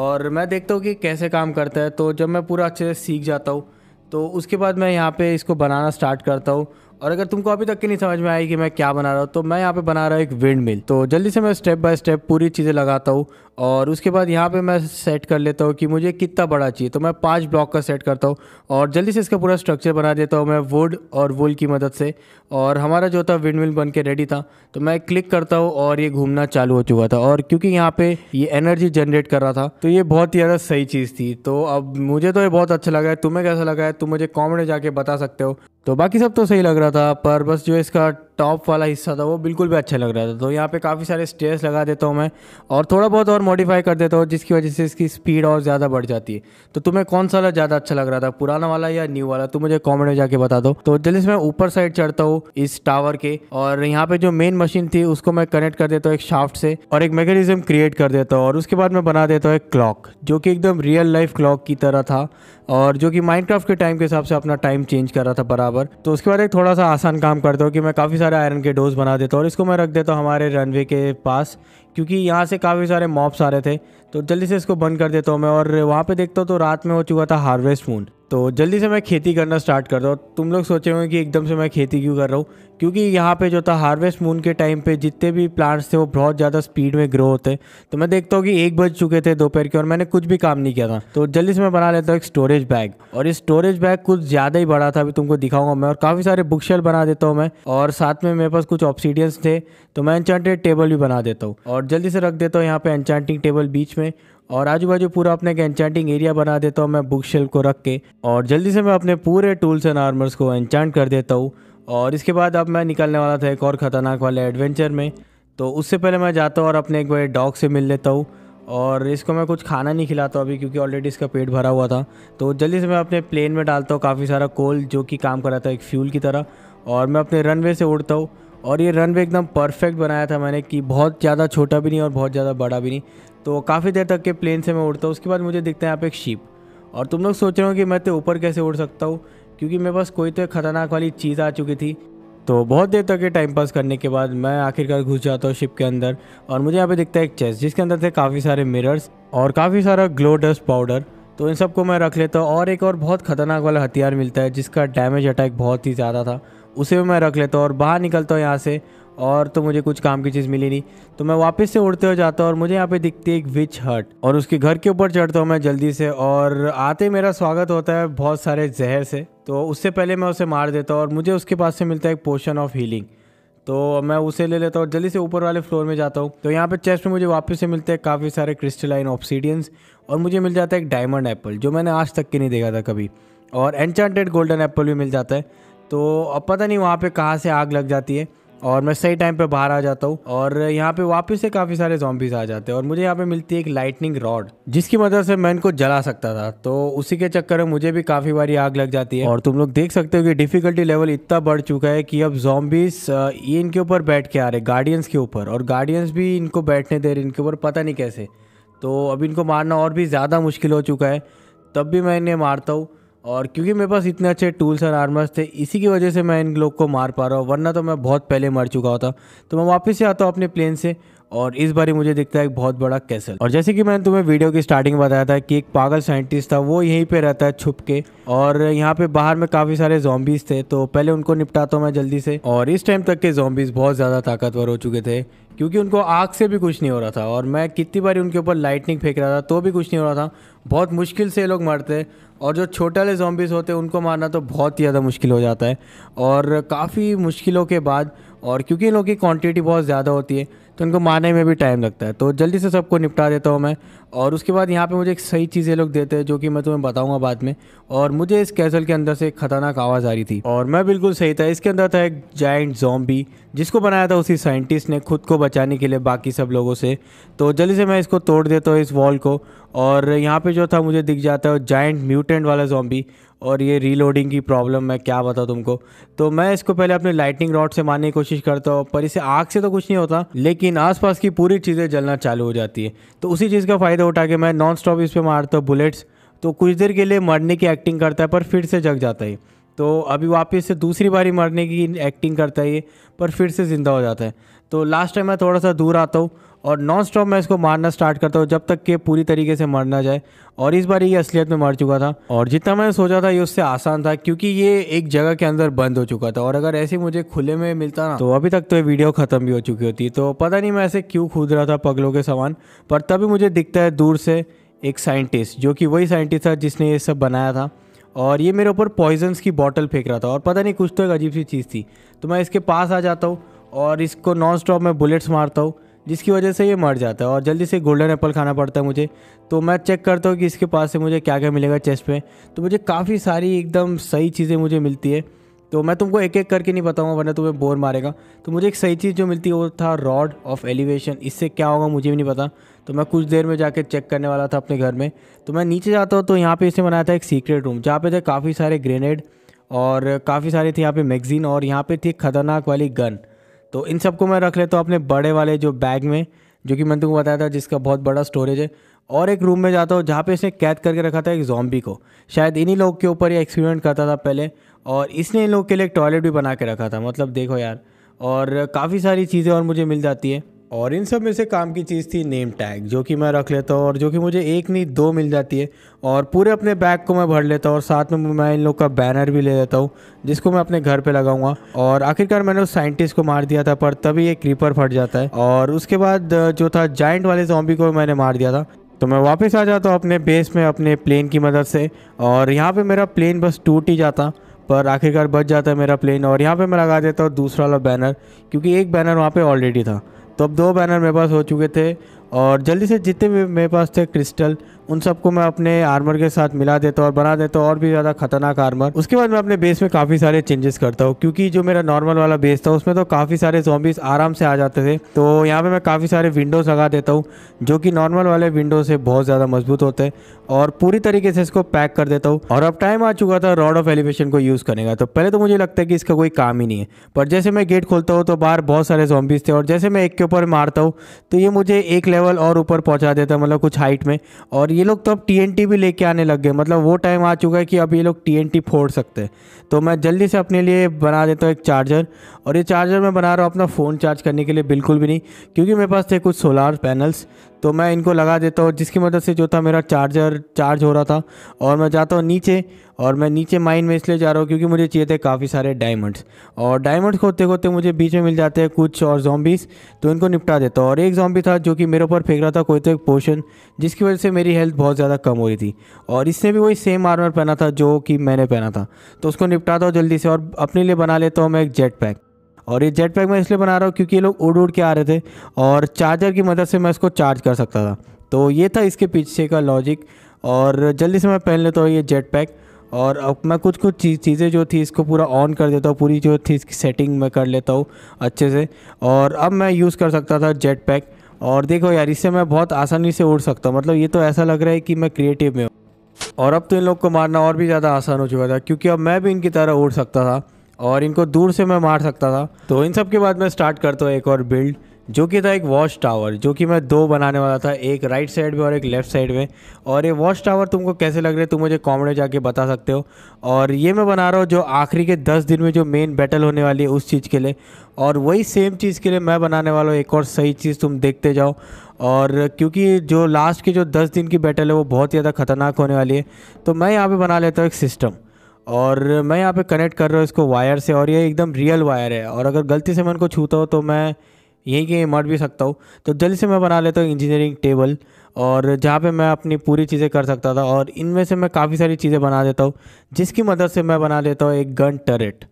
और मैं देखता हूँ कि कैसे काम करता है तो जब मैं पूरा अच्छे से सीख जाता हूँ तो उसके बाद मैं यहाँ पे इसको बनाना स्टार्ट करता हूँ और अगर तुमको अभी तक की नहीं समझ में आई कि मैं क्या बना रहा हूँ तो मैं यहाँ पे बना रहा हूँ एक विंड मिल तो जल्दी से मैं स्टेप बाय स्टेप पूरी चीज़ें लगाता हूँ और उसके बाद यहाँ पे मैं सेट कर लेता हूँ कि मुझे कितना बड़ा चाहिए तो मैं पाँच ब्लॉक का सेट करता हूँ और जल्दी से इसका पूरा स्ट्रक्चर बना देता हूँ मैं वुड और वुल की मदद से और हमारा जो था विंड बन के रेडी था तो मैं क्लिक करता हूँ और ये घूमना चालू हो चुका था और क्योंकि यहाँ पर ये एनर्जी जनरेट कर रहा था तो ये बहुत ही ज़्यादा सही चीज़ थी तो अब मुझे तो ये बहुत अच्छा लगा है तुम्हें कैसा लगा है तुम मुझे कॉमेंट जाके बता सकते हो तो बाकी सब तो सही लग रहा था पर बस जो इसका टॉप वाला हिस्सा था वो बिल्कुल भी अच्छा लग रहा था तो यहाँ पे काफ़ी सारे स्टेयर्स लगा देता हूँ मैं और थोड़ा बहुत और मॉडिफाई कर देता हो जिसकी वजह से इसकी स्पीड और ज़्यादा बढ़ जाती है तो तुम्हें कौन सा वाला ज़्यादा अच्छा लग रहा था पुराना वाला या न्यू वाला तुम मुझे कॉमेंट में जाके बता दो तो जल्दी से मैं ऊपर साइड चढ़ता हूँ इस टावर के और यहाँ पे जो मेन मशीन थी उसको मैं कनेक्ट कर देता हूँ एक शाफ्ट से और एक मैकेनिज्म क्रिएट कर देता हूँ और उसके बाद मैं बना देता हूँ एक क्लॉक जो कि एकदम रियल लाइफ क्लॉक की तरह था और जो कि माइनक्राफ्ट के टाइम के हिसाब से अपना टाइम चेंज कर रहा था बराबर तो उसके बाद एक थोड़ा सा आसान काम करता हूँ कि मैं काफ़ी सारे आयरन के डोज बना देता हूँ और इसको मैं रख देता हूँ हमारे रनवे के पास क्योंकि यहाँ से काफ़ी सारे मॉप्स आ रहे थे तो जल्दी से इसको बंद कर देता हूँ मैं और वहाँ पे देखता हूँ तो रात में हो चुका था हार्वेस्ट मून तो जल्दी से मैं खेती करना स्टार्ट कर रहा हूँ तुम लोग सोचे होंगे कि एकदम से मैं खेती क्यों कर रहा हूँ क्योंकि यहाँ पे जो था हार्वेस्ट मून के टाइम पे जितने भी प्लांट्स थे वो बहुत ज़्यादा स्पीड में ग्रो होते तो मैं देखता हूँ कि एक बज चुके थे दोपहर के और मैंने कुछ भी काम नहीं किया था तो जल्दी से मैं बना लेता हूँ एक स्टोरेज बैग और ये स्टोरेज बैग कुछ ज़्यादा ही बड़ा था अभी तुमको दिखाऊंगा मैं और काफ़ी सारे बुक शेल बना देता हूँ मैं और साथ में मेरे पास कुछ ऑप्सीडियंस थे तो मैं एनचांटेड टेबल भी बना देता हूँ और जल्दी से रख देता हूँ यहाँ पे एनचांटिंग टेबल बीच में और आजू बाजू पूरा अपने एक एनचैंटिंग एरिया बना देता हूँ मैं बुक शेल्फ को रख के और जल्दी से मैं अपने पूरे टूल्स एंड आर्मर्स को एनचैंट कर देता हूँ और इसके बाद अब मैं निकलने वाला था एक और ख़तरनाक वाले एडवेंचर में तो उससे पहले मैं जाता हूँ और अपने एक बड़े डॉग से मिल लेता हूँ और इसको मैं कुछ खाना नहीं खिलाता अभी क्योंकि ऑलरेडी इसका पेट भरा हुआ था तो जल्दी से मैं अपने प्लेन में डालता हूँ काफ़ी सारा कोल जो कि काम कर रहा था एक फ्यूल की तरह और मैं अपने रनवे से उड़ता हूँ और ये रनवे एकदम परफेक्ट बनाया था मैंने कि बहुत ज़्यादा छोटा भी नहीं और बहुत ज़्यादा बड़ा भी नहीं तो काफ़ी देर तक के प्लेन से मैं उड़ता हूँ उसके बाद मुझे दिखता है यहाँ पे एक शीप और तुम लोग सोच रहे हो कि मैं तो ऊपर कैसे उड़ सकता हूँ क्योंकि मेरे पास कोई तो एक ख़तरनाक वाली चीज़ आ चुकी थी तो बहुत देर तक के टाइम पास करने के बाद मैं आखिरकार घुस जाता हूँ शिप के अंदर और मुझे यहाँ पे दिखता है एक चेस्ट जिसके अंदर थे काफ़ी सारे मिरर्स और काफ़ी सारा ग्लो डस्ट पाउडर तो इन सबको मैं रख लेता हूँ और एक और बहुत ख़तरनाक वाला हथियार मिलता है जिसका डैमेज अटैक बहुत ही ज़्यादा था उसे भी मैं रख लेता हूँ और बाहर निकलता हूँ यहाँ से और तो मुझे कुछ काम की चीज़ मिली नहीं तो मैं वापस से उड़ते हुए जाता हूँ और मुझे यहाँ पे दिखती है एक विच हट और उसके घर के ऊपर चढ़ता हूँ मैं जल्दी से और आते मेरा स्वागत होता है बहुत सारे जहर से तो उससे पहले मैं उसे मार देता हूँ और मुझे उसके पास से मिलता है एक पोशन ऑफ हीलिंग तो मैं उसे ले लेता हूँ और जल्दी से ऊपर वाले फ्लोर में जाता हूँ तो यहाँ पे चेस्ट में मुझे वापस से मिलते हैं काफ़ी सारे क्रिस्टलाइन ऑप्सीडियंस और मुझे मिल जाता है एक डायमंड एप्पल जो मैंने आज तक के नहीं देखा था कभी और एनचांटेड गोल्डन एप्पल भी मिल जाता है तो अब पता नहीं वहाँ पे कहाँ से आग लग जाती है और मैं सही टाइम पे बाहर आ जाता हूँ और यहाँ पे वापस से काफ़ी सारे जॉम्बीज आ जाते हैं और मुझे यहाँ पे मिलती है एक लाइटनिंग रॉड जिसकी मदद से मैं इनको जला सकता था तो उसी के चक्कर में मुझे भी काफ़ी बारी आग लग जाती है और तुम लोग देख सकते हो कि डिफिकल्टी लेवल इतना बढ़ चुका है कि अब जॉम्बीज ये इनके ऊपर बैठ के आ रहे गार्डियंस के ऊपर और गार्डियंस भी इनको बैठने दे रहे इनके ऊपर पता नहीं कैसे तो अब इनको मारना और भी ज़्यादा मुश्किल हो चुका है तब भी मैं इन्हें मारता हूँ और क्योंकि मेरे पास इतने अच्छे टूल्स और आर्मर्स थे इसी की वजह से मैं इन लोग को मार पा रहा हूँ वरना तो मैं बहुत पहले मर चुका होता तो मैं वापस से आता हूँ अपने प्लेन से और इस बार ही मुझे दिखता है एक बहुत बड़ा कैसल और जैसे कि मैंने तुम्हें वीडियो की स्टार्टिंग में बताया था कि एक पागल साइंटिस्ट था वो यहीं पे रहता है छुप के और यहाँ पे बाहर में काफ़ी सारे जॉम्बीज थे तो पहले उनको निपटाता हूँ मैं जल्दी से और इस टाइम तक के जॉम्बीज बहुत ज़्यादा ताकतवर हो चुके थे क्योंकि उनको आग से भी कुछ नहीं हो रहा था और मैं कितनी बारी उनके ऊपर लाइटनिंग फेंक रहा था तो भी कुछ नहीं हो रहा था बहुत मुश्किल से ये लोग मरते और जो छोटे वाले जॉम्बिस होते हैं उनको मारना तो बहुत ही ज़्यादा मुश्किल हो जाता है और काफ़ी मुश्किलों के बाद और क्योंकि इन लोगों की क्वांटिटी बहुत ज़्यादा होती है तो इनको मारने में भी टाइम लगता है तो जल्दी से सबको निपटा देता हूँ मैं और उसके बाद यहाँ पे मुझे एक सही चीज़ ये लोग देते हैं जो कि मैं तुम्हें बताऊंगा बाद में और मुझे इस कैसल के अंदर से एक खतरनाक आवाज़ आ रही थी और मैं बिल्कुल सही था इसके अंदर था एक जाइंट जॉम्बी जिसको बनाया था उसी साइंटिस्ट ने खुद को बचाने के लिए बाकी सब लोगों से तो जल्दी से मैं इसको तोड़ देता हूँ इस वॉल को और यहाँ पर जो था मुझे दिख जाता है जाइंट म्यूटेंट वाला जॉम्बी और ये रीलोडिंग की प्रॉब्लम मैं क्या बताऊँ तुमको तो मैं इसको पहले अपने लाइटिंग रॉड से मारने की कोशिश करता हूँ पर इसे आग से तो कुछ नहीं होता लेकिन आसपास की पूरी चीज़ें जलना चालू हो जाती है तो उसी चीज़ का फ़ायदा फायदा तो उठा के मैं नॉन स्टॉप इस पर मारता हूँ बुलेट्स तो कुछ देर के लिए मरने की एक्टिंग करता है पर फिर से जग जाता है तो अभी वापस से दूसरी बारी मरने की एक्टिंग करता है ये पर फिर से ज़िंदा हो जाता है तो लास्ट टाइम मैं थोड़ा सा दूर आता हूँ और नॉन स्टॉप मैं इसको मारना स्टार्ट करता हूँ जब तक कि पूरी तरीके से मर ना जाए और इस बार ये असलियत में मर चुका था और जितना मैंने सोचा था ये उससे आसान था क्योंकि ये एक जगह के अंदर बंद हो चुका था और अगर ऐसे मुझे खुले में मिलता ना तो अभी तक तो ये वीडियो ख़त्म भी हो चुकी होती तो पता नहीं मैं ऐसे क्यों कूद रहा था पगलों के सामान पर तभी मुझे दिखता है दूर से एक साइंटिस्ट जो कि वही साइंटिस्ट था जिसने ये सब बनाया था और ये मेरे ऊपर पॉइजन्स की बॉटल फेंक रहा था और पता नहीं कुछ तो एक अजीब सी चीज़ थी तो मैं इसके पास आ जाता हूँ और इसको नॉन स्टॉप मैं बुलेट्स मारता हूँ जिसकी वजह से ये मर जाता है और जल्दी से गोल्डन एप्पल खाना पड़ता है मुझे तो मैं चेक करता हूँ कि इसके पास से मुझे क्या क्या मिलेगा चेस्ट में तो मुझे काफ़ी सारी एकदम सही चीज़ें मुझे मिलती है तो मैं तुमको एक एक करके नहीं बताऊँगा वरना तुम्हें बोर मारेगा तो मुझे एक सही चीज़ जो मिलती है वो था रॉड ऑफ एलिवेशन इससे क्या होगा मुझे भी नहीं पता तो मैं कुछ देर में जाके चेक करने वाला था अपने घर में तो मैं नीचे जाता हूँ तो यहाँ पे इसे बनाया था एक सीक्रेट रूम जहाँ पे थे काफ़ी सारे ग्रेनेड और काफ़ी सारे थे यहाँ पे मैगजीन और यहाँ पे थी खतरनाक वाली गन तो इन सबको मैं रख लेता हूँ अपने बड़े वाले जो बैग में जो कि मैंने तुमको बताया था जिसका बहुत बड़ा स्टोरेज है और एक रूम में जाता हूँ जहाँ पे इसने कैद करके रखा था एक जॉम्बी को शायद इन्हीं लोग के ऊपर ये एक्सपेरिमेंट करता था पहले और इसने इन लोग के लिए एक टॉयलेट भी बना के रखा था मतलब देखो यार और काफ़ी सारी चीज़ें और मुझे मिल जाती है और इन सब में से काम की चीज़ थी नेम टैग जो कि मैं रख लेता हूँ और जो कि मुझे एक नहीं दो मिल जाती है और पूरे अपने बैग को मैं भर लेता हूँ और साथ में मैं इन लोग का बैनर भी ले लेता हूँ जिसको मैं अपने घर पे लगाऊंगा और आखिरकार मैंने उस साइंटिस्ट को मार दिया था पर तभी एक क्रीपर फट जाता है और उसके बाद जो था जॉइंट वाले जॉम्बी को मैंने मार दिया था तो मैं वापस आ जाता हूँ अपने बेस में अपने प्लेन की मदद से और यहाँ पर मेरा प्लेन बस टूट ही जाता पर आखिरकार बच जाता है मेरा प्लेन और यहाँ पे मैं लगा देता हूँ दूसरा वाला बैनर क्योंकि एक बैनर वहाँ पे ऑलरेडी था तो अब दो बैनर मेरे पास हो चुके थे और जल्दी से जितने भी मेरे पास थे क्रिस्टल उन सबको मैं अपने आर्मर के साथ मिला देता हूँ और बना देता हूँ और भी ज़्यादा खतरनाक आर्मर उसके बाद मैं अपने बेस में काफ़ी सारे चेंजेस करता हूँ क्योंकि जो मेरा नॉर्मल वाला बेस था उसमें तो काफ़ी सारे जॉम्बिस आराम से आ जाते थे तो यहाँ पर मैं काफ़ी सारे विंडोज़ लगा देता हूँ जो कि नॉर्मल वाले विंडो से बहुत ज़्यादा मजबूत होते हैं और पूरी तरीके से इसको पैक कर देता हूँ और अब टाइम आ चुका था रॉड ऑफ एलिवेशन को यूज़ करने का तो पहले तो मुझे लगता है कि इसका कोई काम ही नहीं है पर जैसे मैं गेट खोलता हूँ तो बाहर बहुत सारे जॉम्बिस थे और जैसे मैं एक के ऊपर मारता हूँ तो ये मुझे एक लेवल और ऊपर पहुँचा देता मतलब कुछ हाइट में और ये ये लोग तो अब टी भी लेके आने लग गए मतलब वो टाइम आ चुका है कि अब ये लोग टी फोड़ सकते हैं तो मैं जल्दी से अपने लिए बना देता हूँ एक चार्जर और ये चार्जर मैं बना रहा हूँ अपना फ़ोन चार्ज करने के लिए बिल्कुल भी नहीं क्योंकि मेरे पास थे कुछ सोलार पैनल्स तो मैं इनको लगा देता हूँ जिसकी मदद से जो था मेरा चार्जर चार्ज हो रहा था और मैं जाता हूँ नीचे और मैं नीचे माइन में इसलिए जा रहा हूँ क्योंकि मुझे चाहिए थे काफ़ी सारे डायमंड्स और डायमंड्स खोते खोते मुझे बीच में मिल जाते हैं कुछ और जॉम्बीज़ तो इनको निपटा देता हूँ और एक जॉम्बी था जो कि मेरे ऊपर फेंक रहा था कोई तो एक पोशन जिसकी वजह से मेरी हेल्थ बहुत ज़्यादा कम हो रही थी और इसने भी वही सेम आर्मर पहना था जो कि मैंने पहना था तो उसको निपटाता हूँ जल्दी से और अपने लिए बना लेता हूँ मैं एक जेट पैक और ये जेट पैक मैं इसलिए बना रहा हूँ क्योंकि ये लोग उड़ उड़ के आ रहे थे और चार्जर की मदद से मैं इसको चार्ज कर सकता था तो ये था इसके पीछे का लॉजिक और जल्दी से मैं पहन लेता हूँ ये जेट पैक और अब मैं कुछ कुछ चीज़ चीज़ें जो थी इसको पूरा ऑन कर देता हूँ पूरी जो थी इसकी सेटिंग मैं कर लेता हूँ अच्छे से और अब मैं यूज़ कर सकता था जेट पैक और देखो यार इससे मैं बहुत आसानी से उड़ सकता हूँ मतलब ये तो ऐसा लग रहा है कि मैं क्रिएटिव में हूँ और अब तो इन लोग को मारना और भी ज़्यादा आसान हो चुका था क्योंकि अब मैं भी इनकी तरह उड़ सकता था और इनको दूर से मैं मार सकता था तो इन सब के बाद मैं स्टार्ट करता हूँ एक और बिल्ड जो कि था एक वॉच टावर जो कि मैं दो बनाने वाला था एक राइट साइड में और एक लेफ्ट साइड में और ये वॉच टावर तुमको कैसे लग रहे तुम मुझे कॉमेंट में जाके बता सकते हो और ये मैं बना रहा हूँ जो आखिरी के दस दिन में जो मेन बैटल होने वाली है उस चीज़ के लिए और वही सेम चीज़ के लिए मैं बनाने वाला हूँ एक और सही चीज़ तुम देखते जाओ और क्योंकि जो लास्ट के जो दस दिन की बैटल है वो बहुत ज़्यादा खतरनाक होने वाली है तो मैं यहाँ पर बना लेता हूँ एक सिस्टम और मैं यहाँ पे कनेक्ट कर रहा हूँ इसको वायर से और ये एकदम रियल वायर है और अगर गलती से मैं उनको छूता हूँ तो मैं यहीं के मर भी सकता हूँ तो जल्दी से मैं बना लेता हूँ इंजीनियरिंग टेबल और जहाँ पे मैं अपनी पूरी चीज़ें कर सकता था और इनमें से मैं काफ़ी सारी चीज़ें बना देता हूँ जिसकी मदद से मैं बना लेता हूँ एक गन टरेट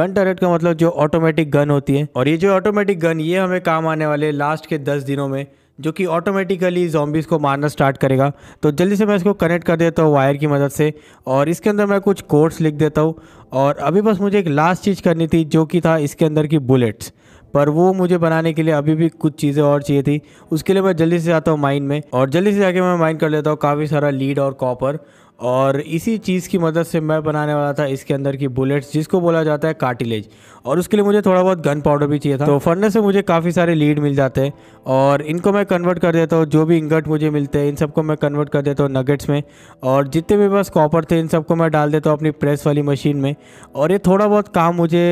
गन टरेट का मतलब जो ऑटोमेटिक गन होती है और ये जो ऑटोमेटिक गन ये हमें काम आने वाले लास्ट के दस दिनों में जो कि ऑटोमेटिकली जॉम्बीज़ को मारना स्टार्ट करेगा तो जल्दी से मैं इसको कनेक्ट कर देता हूँ वायर की मदद से और इसके अंदर मैं कुछ कोड्स लिख देता हूँ और अभी बस मुझे एक लास्ट चीज़ करनी थी जो कि था इसके अंदर की बुलेट्स पर वो मुझे बनाने के लिए अभी भी कुछ चीज़ें और चाहिए थी उसके लिए मैं जल्दी से जाता हूँ माइन में और जल्दी से जाके मैं माइन कर लेता हूँ काफ़ी सारा लीड और कॉपर और इसी चीज़ की मदद से मैं बनाने वाला था इसके अंदर की बुलेट्स जिसको बोला जाता है कार्टिलेज और उसके लिए मुझे थोड़ा बहुत गन पाउडर भी चाहिए था तो फरने से मुझे काफ़ी सारे लीड मिल जाते हैं और इनको मैं कन्वर्ट कर देता हूँ जो भी इंगट मुझे मिलते हैं इन सबको मैं कन्वर्ट कर देता हूँ नगेट्स में और जितने भी बस कॉपर थे इन सबको मैं डाल देता हूँ अपनी प्रेस वाली मशीन में और ये थोड़ा बहुत काम मुझे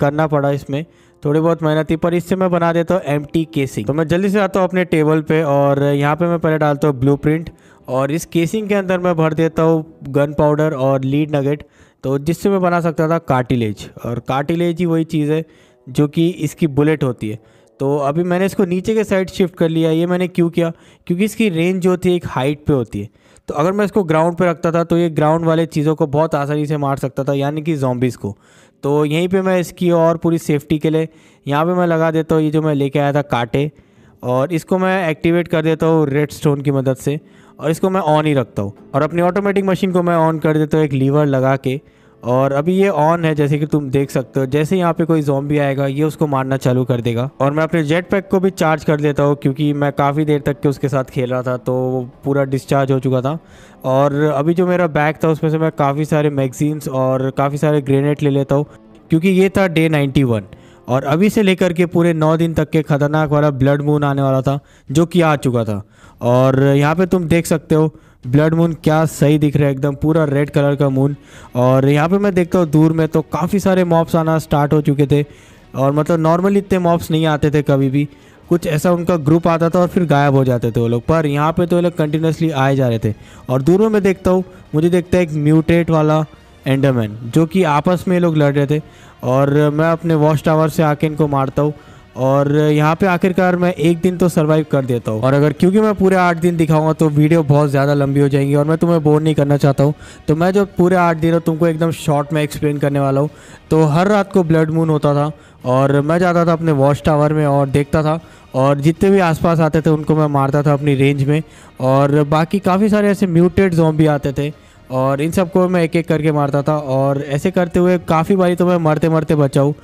करना पड़ा इसमें थोड़ी बहुत मेहनत थी पर इससे मैं बना देता हूँ एम टी तो मैं जल्दी से आता हूँ अपने टेबल पे और यहाँ पे मैं पहले डालता हूँ ब्लू प्रिंट और इस केसिंग के अंदर मैं भर देता हूँ गन पाउडर और लीड नगेट तो जिससे मैं बना सकता था कार्टिलेज और कार्टिलेज ही वही चीज़ है जो कि इसकी बुलेट होती है तो अभी मैंने इसको नीचे के साइड शिफ्ट कर लिया ये मैंने क्यों किया क्योंकि इसकी रेंज जो होती है एक हाइट पे होती है तो अगर मैं इसको ग्राउंड पे रखता था तो ये ग्राउंड वाले चीज़ों को बहुत आसानी से मार सकता था यानी कि जॉम्बिस को तो यहीं पे मैं इसकी और पूरी सेफ्टी के लिए यहाँ पे मैं लगा देता हूँ ये जो मैं लेके आया था काटे और इसको मैं एक्टिवेट कर देता हूँ रेड स्टोन की मदद से और इसको मैं ऑन ही रखता हूँ और अपनी ऑटोमेटिक मशीन को मैं ऑन कर देता हूँ एक लीवर लगा के और अभी ये ऑन है जैसे कि तुम देख सकते हो जैसे यहाँ पे कोई जॉम्बी आएगा ये उसको मारना चालू कर देगा और मैं अपने जेट पैक को भी चार्ज कर देता हूँ क्योंकि मैं काफ़ी देर तक के उसके साथ खेल रहा था तो वो पूरा डिस्चार्ज हो चुका था और अभी जो मेरा बैग था उसमें से मैं काफ़ी सारे मैगजीन्स और काफ़ी सारे ग्रेनेड ले लेता हूँ क्योंकि ये था डे नाइन्टी और अभी से लेकर के पूरे नौ दिन तक के ख़तरनाक वाला ब्लड मून आने वाला था जो कि आ चुका था और यहाँ पे तुम देख सकते हो ब्लड मून क्या सही दिख रहा है एकदम पूरा रेड कलर का मून और यहाँ पे मैं देखता हूँ दूर में तो काफ़ी सारे मॉप्स आना स्टार्ट हो चुके थे और मतलब नॉर्मली इतने मॉप्स नहीं आते थे कभी भी कुछ ऐसा उनका ग्रुप आता था और फिर गायब हो जाते थे वो लोग पर यहाँ पे तो वो लोग कंटिन्यूसली आए जा रहे थे और दूर में देखता हूँ मुझे देखता है एक म्यूटेट वाला एंडरमैन जो कि आपस में ये लोग लड़ रहे थे और मैं अपने वॉच टावर से आके इनको मारता हूँ और यहाँ पे आखिरकार मैं एक दिन तो सर्वाइव कर देता हूँ और अगर क्योंकि मैं पूरे आठ दिन दिखाऊंगा तो वीडियो बहुत ज़्यादा लंबी हो जाएंगी और मैं तुम्हें बोर नहीं करना चाहता हूँ तो मैं जो पूरे आठ दिन तुमको एकदम शॉर्ट में एक्सप्लेन करने वाला हूँ तो हर रात को ब्लड मून होता था और मैं जाता था अपने वॉच टावर में और देखता था और जितने भी आसपास आते थे उनको मैं मारता था अपनी रेंज में और बाकी काफ़ी सारे ऐसे म्यूटेड जॉम्बी आते थे और इन सबको मैं एक एक करके मारता था और ऐसे करते हुए काफ़ी बारी तो मैं मरते मरते बचाऊँ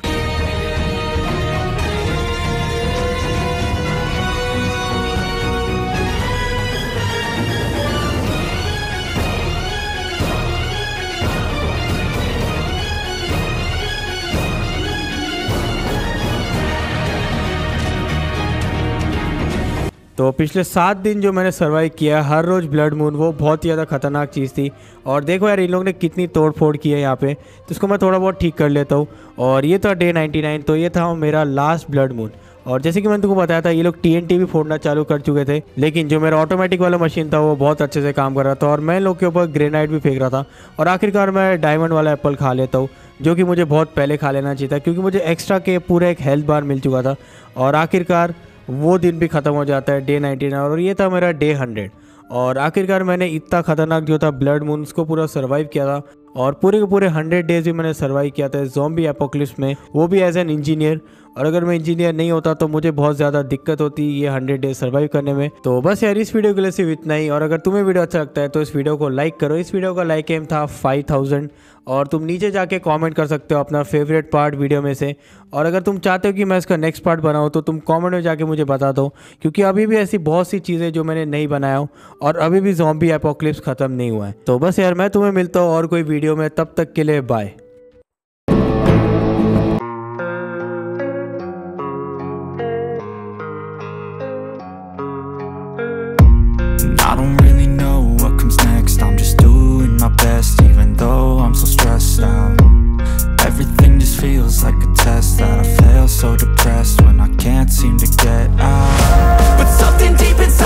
तो पिछले सात दिन जो मैंने सर्वाइव किया हर रोज़ ब्लड मून वो बहुत ही ज़्यादा खतरनाक चीज़ थी और देखो यार इन लोग ने कितनी तोड़ फोड़ की है यहाँ पे तो इसको मैं थोड़ा बहुत ठीक कर लेता हूँ और ये था डे 99 तो ये था मेरा लास्ट ब्लड मून और जैसे कि मैंने तुमको बताया था ये लोग टी भी फोड़ना चालू कर चुके थे लेकिन जो मेरा ऑटोमेटिक वाला मशीन था वो बहुत अच्छे से काम कर रहा था और मैं लोग के ऊपर ग्रेनाइट भी फेंक रहा था और आखिरकार मैं डायमंड वाला एप्पल खा लेता हूँ जो कि मुझे बहुत पहले खा लेना चाहिए था क्योंकि मुझे एक्स्ट्रा के पूरा एक हेल्थ बार मिल चुका था और आखिरकार वो दिन भी ख़त्म हो जाता है डे नाइनटीन और ये था मेरा डे हंड्रेड और आखिरकार मैंने इतना ख़तरनाक जो था ब्लड मून्स को पूरा सर्वाइव किया था और पूरे के पूरे हंड्रेड डेज भी मैंने सर्वाइव किया था जॉम्बी एपोक्लिप्स में वो भी एज एन इंजीनियर और अगर मैं इंजीनियर नहीं होता तो मुझे बहुत ज़्यादा दिक्कत होती ये हंड्रेड डेज सर्वाइव करने में तो बस यार इस वीडियो के लिए सिर्फ इतना ही और अगर तुम्हें वीडियो अच्छा लगता है तो इस वीडियो को लाइक करो इस वीडियो का लाइक एम था फाइव थाउजेंड और तुम नीचे जाके कमेंट कर सकते हो अपना फेवरेट पार्ट वीडियो में से और अगर तुम चाहते हो कि मैं इसका नेक्स्ट पार्ट बनाऊँ तो तुम कमेंट में जाके मुझे बता दो क्योंकि अभी भी ऐसी बहुत सी चीज़ें जो मैंने नहीं बनाया हूँ और अभी भी जॉम्बी एपोक्लिप्स ख़त्म नहीं हुआ है तो बस यार मैं तुम्हें मिलता हूँ और कोई वीडियो में तब तक के लिए bye best Even though I'm so stressed out Everything just feels like a test That I fail so depressed When I can't seem to get out But something deep inside